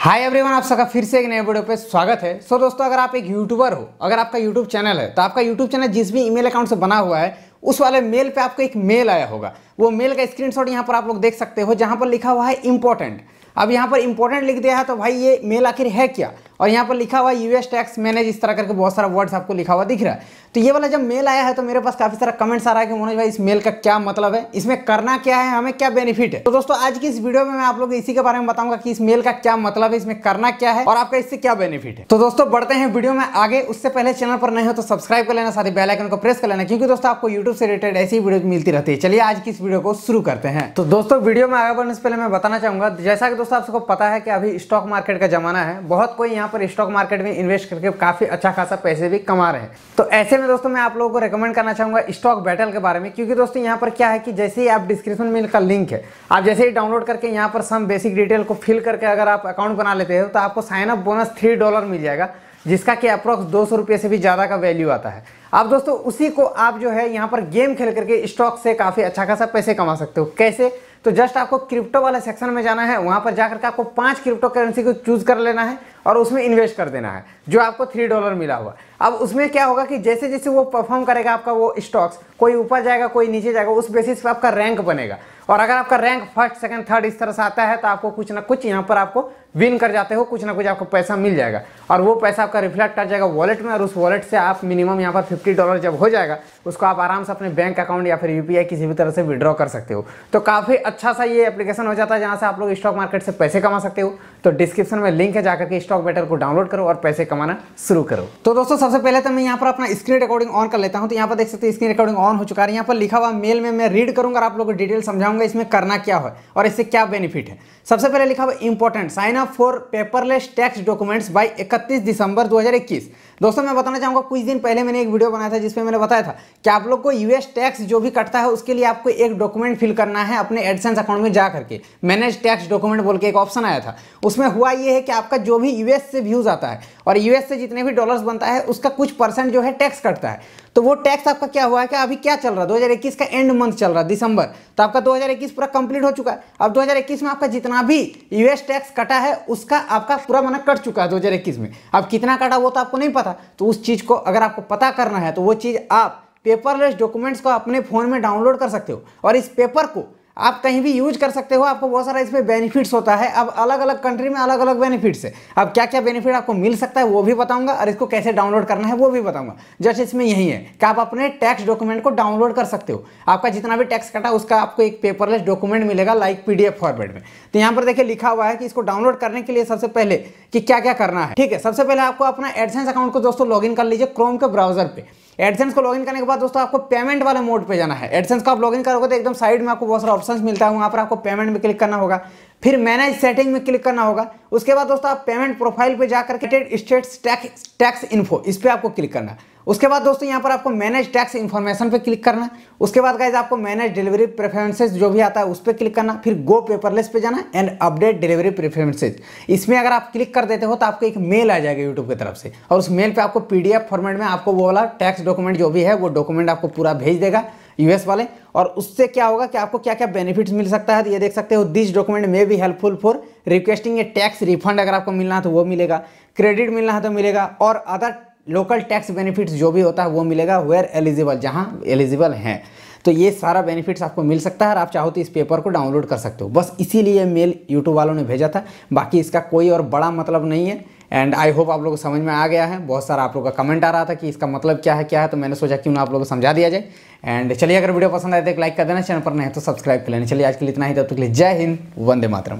hi everyone आप सबका फिर से एक नए वीडियो पे स्वागत है सो so, दोस्तों अगर आप एक यूट्यूबर हो अगर आपका यूट्यूब चैनल है तो आपका यूट्यूब चैनल जिस भी ईमेल अकाउंट से बना हुआ है उस वाले मेल पे आपको एक मेल आया होगा वो मेल का स्क्रीनशॉट यहाँ पर आप लोग देख सकते हो जहाँ पर लिखा हुआ है इंपॉर्टेंट अब यहाँ पर इंपॉर्टेंट लिख दिया है तो भाई ये मेल आखिर है क्या और यहाँ पर लिखा हुआ है यूएस टैक्स मैनेज इस तरह करके बहुत सारा वर्ड्स आपको लिखा हुआ दिख रहा है तो ये वाला जब मेल आया है तो मेरे पास काफ़ी सारा कमेंट्स आ रहा है कि मनोज भाई इस मेल का क्या मतलब है इसमें करना क्या है हमें क्या बेनिफिट है तो दोस्तों आज की इस वीडियो में मैं आप लोग इसी के बारे में बताऊंगा कि इस मेल का क्या मतलब है इसमें करना क्या है और आपका इससे क्या बेनिफिट है तो दोस्तों बढ़ते हैं वीडियो में आगे उससे पहले चैनल पर नहीं हो तो सब्सक्राइब कर लेना साथ ही बेलाइकन को प्रेस कर लेना क्योंकि दोस्तों आपको यूट्यूब से रिलेटेड ऐसी वीडियो मिलती रहती है चलिए आज की इस वीडियो को शुरू करते हैं तो दोस्तों वीडियो में आगे बढ़ने से पहले मैं बताना चाहूंगा जैसा कि दोस्तों आप सबको पता है कि अभी स्टॉक मार्केट का जमाना है बहुत कोई यहाँ पर स्टॉक मार्केट में इन्वेस्ट करके काफ़ी अच्छा खासा पैसे भी कमा रहे हैं तो ऐसे में दोस्तों मैं आप लोगों को रिकमेंड करना चाहूंगा स्टॉक बैटल के बारे में क्योंकि दोस्तों यहाँ पर क्या है कि जैसे ही आप डिस्क्रिप्शन में इनका लिंक है आप जैसे ही डाउनलोड करके यहाँ पर सम बेसिक डिटेल को फिल करके अगर आप अकाउंट बना लेते हो तो आपको sign up bonus three dollar मिल जाएगा जिसका कि अप्रोक्स दो सौ रुपये से भी ज़्यादा का वैल्यू आता है आप दोस्तों उसी को आप जो है यहाँ पर गेम खेल करके स्टॉक से काफ़ी अच्छा खासा पैसे कमा सकते हो कैसे तो जस्ट आपको क्रिप्टो वाले सेक्शन में जाना है वहाँ पर जाकर के आपको पाँच क्रिप्टो करेंसी को चूज़ कर लेना है और उसमें इन्वेस्ट कर देना है जो आपको थ्री डॉलर मिला हुआ अब उसमें क्या होगा कि जैसे जैसे वो परफॉर्म करेगा आपका वो स्टॉक्स कोई ऊपर जाएगा कोई नीचे जाएगा उस बेसिस पर आपका रैंक बनेगा और अगर आपका रैंक फर्स्ट सेकंड थर्ड इस तरह से आता है तो आपको कुछ ना कुछ यहाँ पर आपको विन कर जाते हो कुछ ना कुछ आपको पैसा मिल जाएगा और वो पैसा आपका रिफ्लेक्ट कर जाएगा वॉलेट में और उस वॉलेट से आप मिनिमम यहाँ पर फिफ्टी डॉलर जब हो जाएगा उसको आप आराम से अपने बैंक अकाउंट या फिर यूपीआई किसी भी तरह से विड्रॉ कर सकते हो तो काफ़ी अच्छा सा ये एप्लीकेशन हो जाता है जहाँ से आप लोग स्टॉक मार्केट से पैसे कमा सकते हो तो डिस्क्रिप्शन में लिंक है जाकर के स्टॉक स्टॉक बेटर को डाउनलोड करो और पैसे कमाना शुरू करो तो दोस्तों सबसे पहले तो मैं यहाँ पर अपना स्क्रीन रिकॉर्डिंग ऑन कर लेता हूँ तो यहाँ पर देख सकते हैं स्क्रीन रिकॉर्डिंग ऑन हो चुका है यहाँ पर लिखा हुआ मेल में मैं रीड करूंगा आप लोगों को डिटेल समझाऊंगा इसमें करना क्या है और इससे क्या बेनिफिट है सबसे पहले लिखा हुआ important sign up for paperless tax documents by इकतीस दिसंबर दो दोस्तों मैं बताना चाहूंगा कुछ दिन पहले मैंने एक वीडियो बनाया था जिसमें मैंने बताया था कि आप लोग को यूएस टैक्स जो भी कटता है उसके लिए आपको एक डॉक्यूमेंट फिल करना है अपने एडसेंस अकाउंट में जा करके मैनेज टैक्स डॉक्यूमेंट बोल के एक ऑप्शन आया था उसमें हुआ ये है कि आपका जो भी यूएस से व्यूज़ आता है और यूएस से जितने भी डॉलर्स बनता है उसका कुछ परसेंट जो है टैक्स कटता है तो वो टैक्स आपका क्या हुआ है कि अभी क्या चल रहा है 2021 का एंड मंथ चल रहा है दिसंबर तो आपका 2021 पूरा कंप्लीट हो चुका है अब 2021 में आपका जितना भी यूएस टैक्स कटा है उसका आपका पूरा मना कट चुका है 2021 में अब कितना कटा वो तो आपको नहीं पता तो उस चीज़ को अगर आपको पता करना है तो वो चीज़ आप पेपरलेस डॉक्यूमेंट्स को अपने फ़ोन में डाउनलोड कर सकते हो और इस पेपर को आप कहीं भी यूज कर सकते हो आपको बहुत सारा इसमें बेनिफिट्स होता है अब अलग अलग कंट्री में अलग अलग बेनिफिट्स है अब क्या क्या बेनिफिट आपको मिल सकता है वो भी बताऊंगा और इसको कैसे डाउनलोड करना है वो भी बताऊंगा जस्ट इसमें यही है कि आप अपने टैक्स डॉक्यूमेंट को डाउनलोड कर सकते हो आपका जितना भी टैक्स कटा उसका आपको एक पेपरलेस डॉक्यूमेंट मिलेगा लाइक पी फॉर्मेट में तो यहाँ पर देखिए लिखा हुआ है कि इसको डाउनलोड करने के लिए सबसे पहले कि क्या क्या करना है ठीक है सबसे पहले आपको अपना एडसेंस अकाउंट को दोस्तों लॉगिन कर लीजिए क्रोम के ब्राउजर पर एडसेंस को लॉगिन करने के बाद दोस्तों आपको पेमेंट वाले मोड पे जाना है एडसेंस का आप लॉगिन करोगे तो एकदम साइड में आपको बहुत सारा ऑप्शंस मिलता है वहाँ पर आपको पेमेंट में क्लिक करना होगा फिर मैनेज सेटिंग में क्लिक करना होगा उसके बाद दोस्तों आप पेमेंट प्रोफाइल पर जाकर के टैक्स टैक्स इन्फो इस पर आपको क्लिक करना है उसके बाद दोस्तों यहाँ पर आपको मैनेज टैक्स इन्फॉर्मेशन पे क्लिक करना उसके बाद गाइज आपको मैनेज डिलीवरी प्रेफरेंसेज जो भी आता है उस पर क्लिक करना फिर गो पेपरलेस पे जाना एंड अपडेट डिलीवरी प्रेफरेंसेज इसमें अगर आप क्लिक कर देते हो तो आपको एक मेल आ जाएगा यूट्यूब की तरफ से और उस मेल पर आपको एफ फॉर्मेट में आपको वो वाला टैक्स डॉक्यूमेंट जो भी है वो डॉक्यूमेंट आपको पूरा भेज देगा यूएस वाले और उससे क्या होगा कि आपको क्या क्या बेनिफिट्स मिल सकता है तो ये देख सकते हो दिस डॉक्यूमेंट में भी helpful for requesting a tax refund अगर आपको मिलना है तो वो मिलेगा क्रेडिट मिलना है तो मिलेगा और अदर लोकल टैक्स बेनिफिट्स जो भी होता है वो मिलेगा वेयर एलिजिबल जहाँ एलिजिबल हैं तो ये सारा बेनिफिट्स आपको मिल सकता है और आप चाहो तो इस पेपर को डाउनलोड कर सकते हो बस इसीलिए मेल यूट्यूब वालों ने भेजा था बाकी इसका कोई और बड़ा मतलब नहीं है एंड आई होप आप लोग को समझ में आ गया है बहुत सारा आप लोगों का कमेंट आ रहा था कि इसका मतलब क्या है क्या है तो मैंने सोचा क्यों ना आप लोगों को समझा दिया जाए एंड चलिए अगर वीडियो पसंद आए तो एक लाइक कर देना चैनल पर नहीं तो सब्सक्राइब कर लेना चलिए आज के लिए इतना ही तब तक के लिए जय हिंद वंदे मातरम